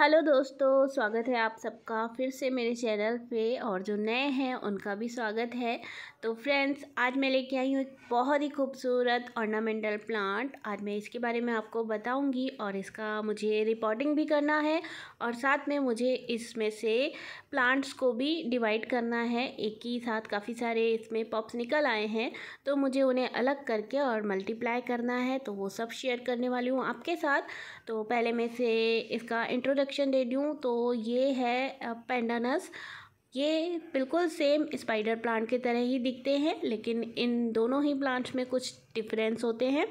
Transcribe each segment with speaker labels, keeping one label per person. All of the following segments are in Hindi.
Speaker 1: हेलो दोस्तों स्वागत है आप सबका फिर से मेरे चैनल पे और जो नए हैं उनका भी स्वागत है तो फ्रेंड्स आज मैं लेके आई हूँ एक बहुत ही खूबसूरत ऑर्नामेंटल प्लांट आज मैं इसके बारे में आपको बताऊंगी और इसका मुझे रिपोर्टिंग भी करना है और साथ में मुझे इसमें से प्लांट्स को भी डिवाइड करना है एक ही साथ काफ़ी सारे इसमें पॉप्स निकल आए हैं तो मुझे उन्हें अलग करके और मल्टीप्लाई करना है तो वो सब शेयर करने वाली हूँ आपके साथ तो पहले मैं से इसका इंट्रोडक्शन इंट्रोडक्शन दे दूँ तो ये है पेंडानस ये बिल्कुल सेम स्पाइडर प्लांट की तरह ही दिखते हैं लेकिन इन दोनों ही प्लांट्स में कुछ डिफरेंस होते हैं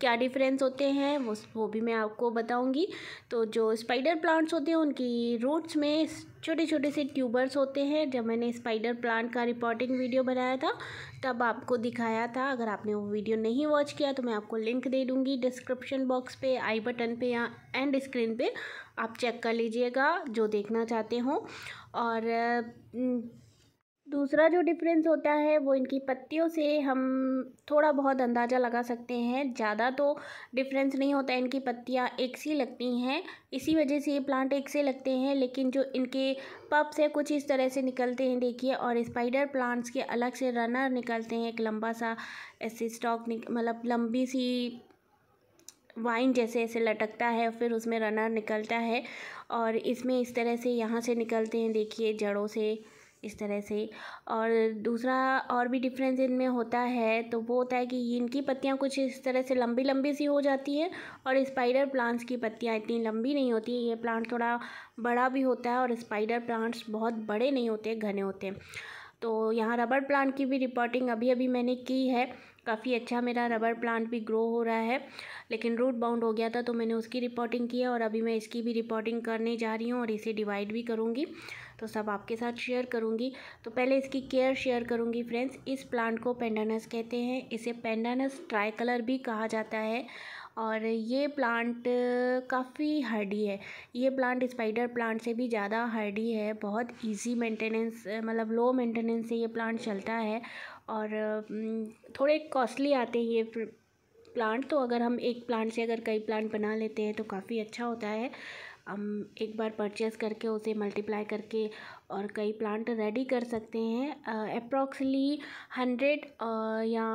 Speaker 1: क्या डिफरेंस होते हैं वो वो भी मैं आपको बताऊंगी तो जो स्पाइडर प्लांट्स होते हैं उनकी रूट्स में छोटे छोटे से ट्यूबर्स होते हैं जब मैंने स्पाइडर प्लांट का रिपोर्टिंग वीडियो बनाया था तब आपको दिखाया था अगर आपने वो वीडियो नहीं वॉच किया तो मैं आपको लिंक दे दूँगी डिस्क्रिप्शन बॉक्स पे आई बटन पे या एंड स्क्रीन पे आप चेक कर लीजिएगा जो देखना चाहते हो और दूसरा जो डिफरेंस होता है वो इनकी पत्तियों से हम थोड़ा बहुत अंदाज़ा लगा सकते हैं ज़्यादा तो डिफरेंस नहीं होता है इनकी पत्तियाँ एक सी लगती हैं इसी वजह से ये प्लांट एक से लगते हैं लेकिन जो इनके पप्स हैं कुछ इस तरह से निकलते हैं देखिए और स्पाइडर प्लांट्स के अलग से रनर निकलते हैं एक लंबा सा ऐसे स्टॉक मतलब लंबी सी वाइन जैसे ऐसे लटकता है फिर उसमें रनर निकलता है और इसमें इस तरह से यहाँ से निकलते हैं देखिए जड़ों से इस तरह से और दूसरा और भी डिफरेंस इनमें होता है तो वो होता है कि इनकी पत्तियाँ कुछ इस तरह से लंबी लंबी सी हो जाती है और स्पाइडर प्लांट्स की पत्तियाँ इतनी लंबी नहीं होती ये प्लांट थोड़ा बड़ा भी होता है और स्पाइडर प्लांट्स बहुत बड़े नहीं होते घने होते हैं तो यहाँ रबर प्लांट की भी रिपोर्टिंग अभी अभी मैंने की है काफ़ी अच्छा मेरा रबर प्लांट भी ग्रो हो रहा है लेकिन रूट बाउंड हो गया था तो मैंने उसकी रिपोर्टिंग की है और अभी मैं इसकी भी रिपोर्टिंग करने जा रही हूँ और इसे डिवाइड भी करूँगी तो सब आपके साथ शेयर करूँगी तो पहले इसकी केयर शेयर करूँगी फ्रेंड्स इस प्लांट को पेंडानस कहते हैं इसे पेंडानस ट्राई कलर भी कहा जाता है और ये प्लांट काफ़ी हार्डी है ये प्लांट स्पाइडर प्लांट से भी ज़्यादा हार्डी है बहुत इजी मेंटेनेंस मतलब लो मेंटेनेंस से ये प्लांट चलता है और हम्म, थोड़े कॉस्टली आते हैं ये प्लांट तो अगर हम एक प्लांट से अगर कई प्लांट बना लेते हैं तो काफ़ी अच्छा होता है हम एक बार परचेस करके उसे मल्टीप्लाई करके और कई प्लांट रेडी कर सकते हैं अप्रॉक्सली हंड्रेड या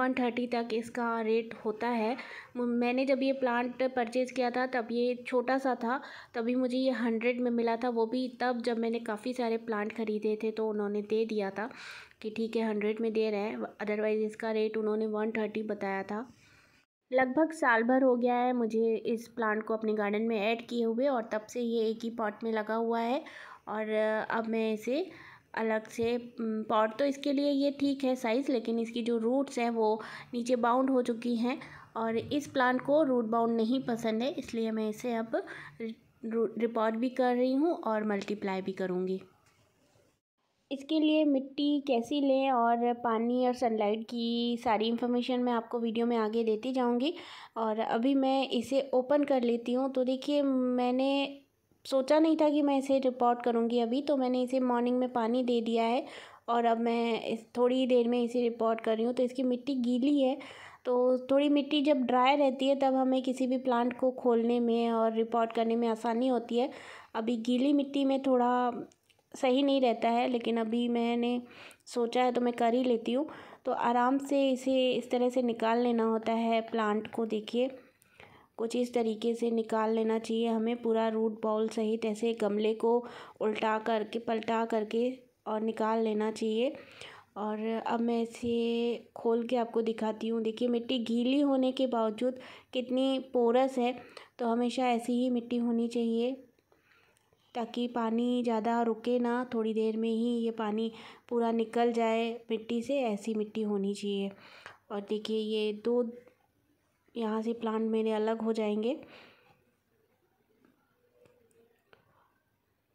Speaker 1: वन थर्टी तक इसका रेट होता है मैंने जब ये प्लांट परचेज़ किया था तब ये छोटा सा था तभी मुझे ये हंड्रेड में मिला था वो भी तब जब मैंने काफ़ी सारे प्लांट ख़रीदे थे तो उन्होंने दे दिया था कि ठीक है हंड्रेड में दे रहे हैं अदरवाइज़ इसका रेट उन्होंने वन थर्टी बताया था लगभग साल भर हो गया है मुझे इस प्लांट को अपने गार्डन में ऐड किए हुए और तब से ये एक ही पॉट में लगा हुआ है और अब मैं इसे अलग से पॉट तो इसके लिए ये ठीक है साइज़ लेकिन इसकी जो रूट्स हैं वो नीचे बाउंड हो चुकी हैं और इस प्लांट को रूट बाउंड नहीं पसंद है इसलिए मैं इसे अब रिपोर्ट भी कर रही हूँ और मल्टीप्लाई भी करूँगी इसके लिए मिट्टी कैसी लें और पानी और सनलाइट की सारी इन्फॉर्मेशन मैं आपको वीडियो में आगे देती जाऊंगी और अभी मैं इसे ओपन कर लेती हूँ तो देखिए मैंने सोचा नहीं था कि मैं इसे रिपोर्ट करूँगी अभी तो मैंने इसे मॉर्निंग में पानी दे दिया है और अब मैं इस थोड़ी देर में इसे रिपोर्ट कर रही हूँ तो इसकी मिट्टी गीली है तो थोड़ी मिट्टी जब ड्राई रहती है तब हमें किसी भी प्लांट को खोलने में और रिपोर्ट करने में आसानी होती है अभी गीली मिट्टी में थोड़ा सही नहीं रहता है लेकिन अभी मैंने सोचा है तो मैं कर ही लेती हूँ तो आराम से इसे इस तरह से निकाल लेना होता है प्लांट को देखिए कुछ इस तरीके से निकाल लेना चाहिए हमें पूरा रूट बॉल सहित ऐसे गमले को उल्टा करके पलटा करके और निकाल लेना चाहिए और अब मैं इसे खोल के आपको दिखाती हूँ देखिए मिट्टी गीली होने के बावजूद कितनी पोरस है तो हमेशा ऐसी ही मिट्टी होनी चाहिए ताकि पानी ज़्यादा रुके ना थोड़ी देर में ही ये पानी पूरा निकल जाए मिट्टी से ऐसी मिट्टी होनी चाहिए और देखिए ये दो यहाँ से प्लांट मेरे अलग हो जाएंगे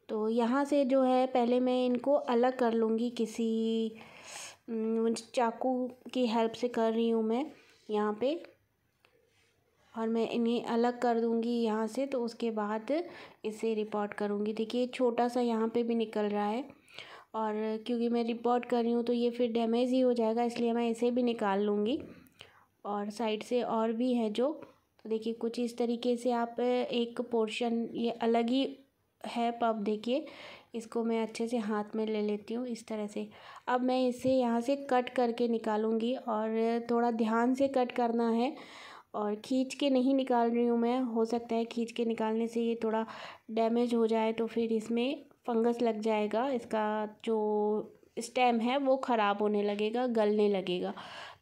Speaker 1: तो यहाँ से जो है पहले मैं इनको अलग कर लूँगी किसी चाकू की हेल्प से कर रही हूँ मैं यहाँ पे और मैं इन्हें अलग कर दूँगी यहाँ से तो उसके बाद इसे रिपोर्ट करूँगी देखिए छोटा सा यहाँ पे भी निकल रहा है और क्योंकि मैं रिपोर्ट कर रही हूँ तो ये फिर डैमेज ही हो जाएगा इसलिए मैं इसे भी निकाल लूँगी और साइड से और भी है जो तो देखिए कुछ इस तरीके से आप एक पोर्शन ये अलग ही है पब देखिए इसको मैं अच्छे से हाथ में ले लेती हूँ इस तरह से अब मैं इसे यहाँ से कट करके निकालूंगी और थोड़ा ध्यान से कट करना है और खींच के नहीं निकाल रही हूँ मैं हो सकता है खींच के निकालने से ये थोड़ा डैमेज हो जाए तो फिर इसमें फंगस लग जाएगा इसका जो स्टेम है वो ख़राब होने लगेगा गलने लगेगा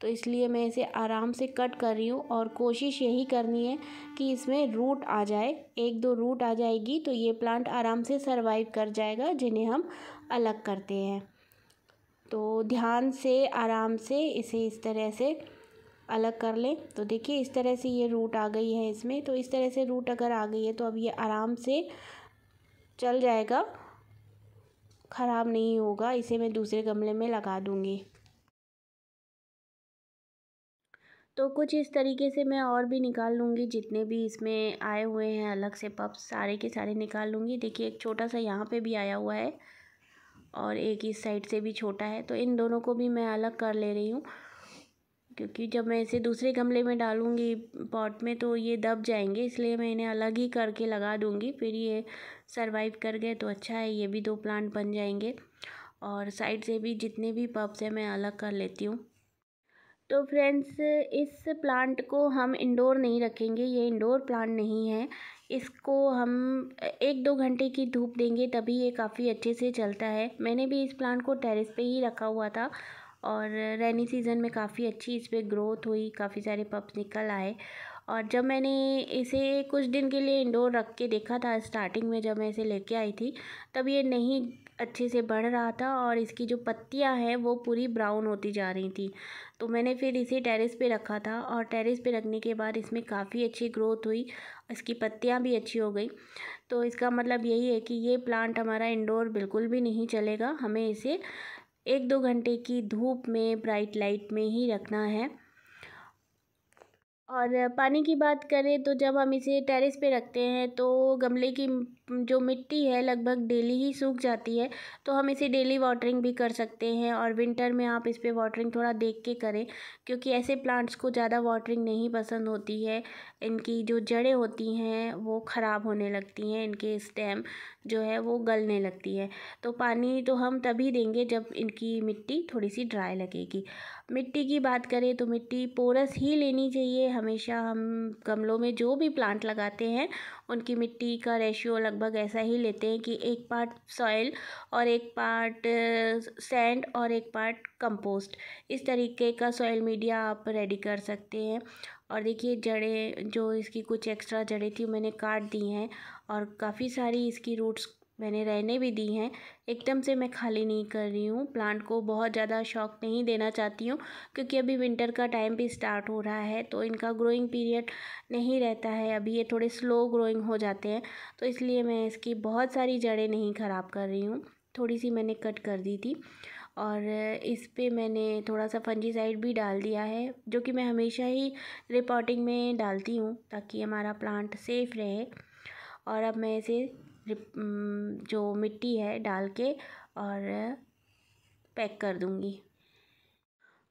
Speaker 1: तो इसलिए मैं इसे आराम से कट कर रही हूँ और कोशिश यही करनी है कि इसमें रूट आ जाए एक दो रूट आ जाएगी तो ये प्लांट आराम से सरवाइव कर जाएगा जिन्हें हम अलग करते हैं तो ध्यान से आराम से इसे इस तरह से अलग कर लें तो देखिए इस तरह से ये रूट आ गई है इसमें तो इस तरह से रूट अगर आ गई है तो अब ये आराम से चल जाएगा ख़राब नहीं होगा इसे मैं दूसरे गमले में लगा दूँगी तो कुछ इस तरीके से मैं और भी निकाल लूँगी जितने भी इसमें आए हुए हैं अलग से पप्स सारे के सारे निकाल लूँगी देखिए एक छोटा सा यहाँ पे भी आया हुआ है और एक इस साइड से भी छोटा है तो इन दोनों को भी मैं अलग कर ले रही हूँ क्योंकि जब मैं इसे दूसरे गमले में डालूँगी पॉट में तो ये दब जाएंगे इसलिए मैं इन्हें अलग ही करके लगा दूँगी फिर ये सरवाइव कर गए तो अच्छा है ये भी दो प्लांट बन जाएंगे और साइड से भी जितने भी पब्स हैं मैं अलग कर लेती हूँ तो फ्रेंड्स इस प्लांट को हम इंडोर नहीं रखेंगे ये इंडोर प्लांट नहीं है इसको हम एक दो घंटे की धूप देंगे तभी ये काफ़ी अच्छे से चलता है मैंने भी इस प्लांट को टेरेस पे ही रखा हुआ था और रेनी सीज़न में काफ़ी अच्छी इस पर ग्रोथ हुई काफ़ी सारे पप्स निकल आए और जब मैंने इसे कुछ दिन के लिए इंडोर रख के देखा था स्टार्टिंग में जब मैं इसे लेके आई थी तब ये नहीं अच्छे से बढ़ रहा था और इसकी जो पत्तियां हैं वो पूरी ब्राउन होती जा रही थी तो मैंने फिर इसे टेरेस पे रखा था और टेरेस पे रखने के बाद इसमें काफ़ी अच्छी ग्रोथ हुई इसकी पत्तियां भी अच्छी हो गई तो इसका मतलब यही है कि ये प्लांट हमारा इंडोर बिल्कुल भी नहीं चलेगा हमें इसे एक दो घंटे की धूप में ब्राइट लाइट में ही रखना है और पानी की बात करें तो जब हम इसे टेरेस पे रखते हैं तो गमले की जो मिट्टी है लगभग डेली ही सूख जाती है तो हम इसे डेली वाटरिंग भी कर सकते हैं और विंटर में आप इस पर वाटरिंग थोड़ा देख के करें क्योंकि ऐसे प्लांट्स को ज़्यादा वाटरिंग नहीं पसंद होती है इनकी जो जड़ें होती हैं वो ख़राब होने लगती हैं इनके स्टेम जो है वो गलने लगती है तो पानी तो हम तभी देंगे जब इनकी मिट्टी थोड़ी सी ड्राई लगेगी मिट्टी की बात करें तो मिट्टी पोरस ही लेनी चाहिए हमेशा हम गमलों में जो भी प्लांट लगाते हैं उनकी मिट्टी का रेशियो लगभग ऐसा ही लेते हैं कि एक पार्ट सॉइल और एक पार्ट सैंड uh, और एक पार्ट कंपोस्ट इस तरीके का सॉइल मीडिया आप रेडी कर सकते हैं और देखिए जड़ें जो इसकी कुछ एक्स्ट्रा जड़ें थी मैंने काट दी हैं और काफ़ी सारी इसकी रूट्स मैंने रहने भी दी हैं एकदम से मैं खाली नहीं कर रही हूँ प्लांट को बहुत ज़्यादा शौक नहीं देना चाहती हूँ क्योंकि अभी विंटर का टाइम भी स्टार्ट हो रहा है तो इनका ग्रोइंग पीरियड नहीं रहता है अभी ये थोड़े स्लो ग्रोइंग हो जाते हैं तो इसलिए मैं इसकी बहुत सारी जड़ें नहीं ख़राब कर रही हूँ थोड़ी सी मैंने कट कर दी थी और इस पर मैंने थोड़ा सा फंजीसाइड भी डाल दिया है जो कि मैं हमेशा ही रिपोर्टिंग में डालती हूँ ताकि हमारा प्लांट सेफ़ रहे और अब मैं इसे जो मिट्टी है डाल के और पैक कर दूँगी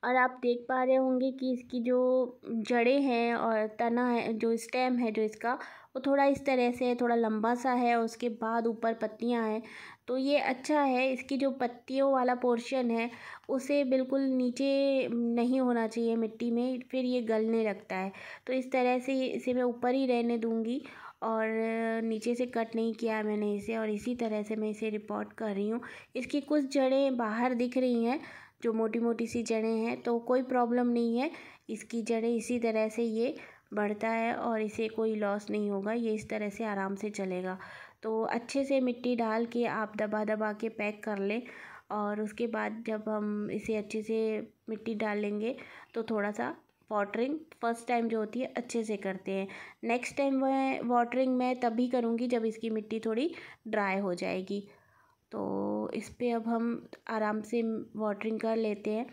Speaker 1: और आप देख पा रहे होंगे कि इसकी जो जड़ें हैं और तना है जो स्टेम है जो इसका वो थोड़ा इस तरह से थोड़ा लंबा सा है और उसके बाद ऊपर पत्तियां हैं तो ये अच्छा है इसकी जो पत्तियों वाला पोर्शन है उसे बिल्कुल नीचे नहीं होना चाहिए मिट्टी में फिर ये गलने लगता है तो इस तरह से इसे मैं ऊपर ही रहने दूँगी और नीचे से कट नहीं किया मैंने इसे और इसी तरह से मैं इसे रिपोर्ट कर रही हूँ इसकी कुछ जड़ें बाहर दिख रही हैं जो मोटी मोटी सी जड़ें हैं तो कोई प्रॉब्लम नहीं है इसकी जड़ें इसी तरह से ये बढ़ता है और इसे कोई लॉस नहीं होगा ये इस तरह से आराम से चलेगा तो अच्छे से मिट्टी डाल के आप दबा दबा के पैक कर लें और उसके बाद जब हम इसे अच्छे से मिट्टी डालेंगे तो थोड़ा सा वाटरिंग फर्स्ट टाइम जो होती है अच्छे से करते हैं नेक्स्ट टाइम वह वाटरिंग मैं तभी करूँगी जब इसकी मिट्टी थोड़ी ड्राई हो जाएगी तो इस पर अब हम आराम से वाटरिंग कर लेते हैं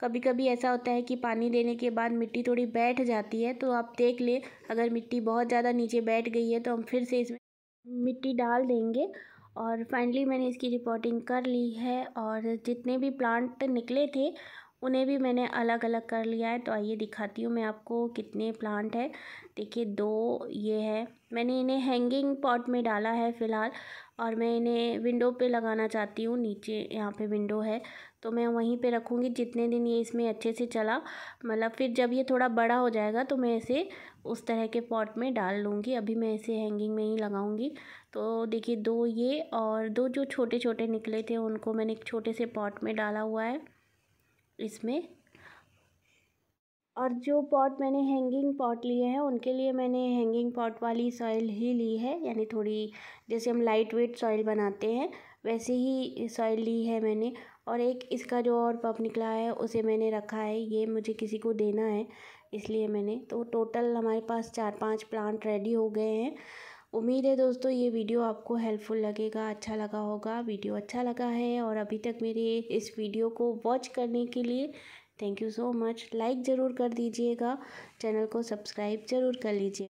Speaker 1: कभी कभी ऐसा होता है कि पानी देने के बाद मिट्टी थोड़ी बैठ जाती है तो आप देख लें अगर मिट्टी बहुत ज़्यादा नीचे बैठ गई है तो हम फिर से इसमें मिट्टी डाल देंगे और फाइनली मैंने इसकी रिपोर्टिंग कर ली है और जितने भी प्लांट निकले थे उन्हें भी मैंने अलग अलग कर लिया है तो आइए दिखाती हूँ मैं आपको कितने प्लांट है देखिए दो ये है मैंने इन्हें हैंगिंग पॉट में डाला है फ़िलहाल और मैं इन्हें विंडो पे लगाना चाहती हूँ नीचे यहाँ पे विंडो है तो मैं वहीं पे रखूँगी जितने दिन ये इसमें अच्छे से चला मतलब फिर जब ये थोड़ा बड़ा हो जाएगा तो मैं इसे उस तरह के पॉट में डाल लूँगी अभी मैं इसे हैंगिंग में ही लगाऊँगी तो देखिए दो ये और दो जो छोटे छोटे निकले थे उनको मैंने एक छोटे से पॉट में डाला हुआ है इसमें और जो पॉट मैंने हैंगिंग पॉट लिए हैं उनके लिए मैंने हैंगिंग पॉट वाली सॉइल ही ली है यानी थोड़ी जैसे हम लाइट वेट सॉइल बनाते हैं वैसे ही सॉइल ली है मैंने और एक इसका जो और पप निकला है उसे मैंने रखा है ये मुझे किसी को देना है इसलिए मैंने तो टोटल हमारे पास चार पांच प्लांट रेडी हो गए हैं उम्मीद है दोस्तों ये वीडियो आपको हेल्पफुल लगेगा अच्छा लगा होगा वीडियो अच्छा लगा है और अभी तक मेरे इस वीडियो को वॉच करने के लिए thank you so much like ज़रूर कर दीजिएगा चैनल को सब्सक्राइब ज़रूर कर लीजिए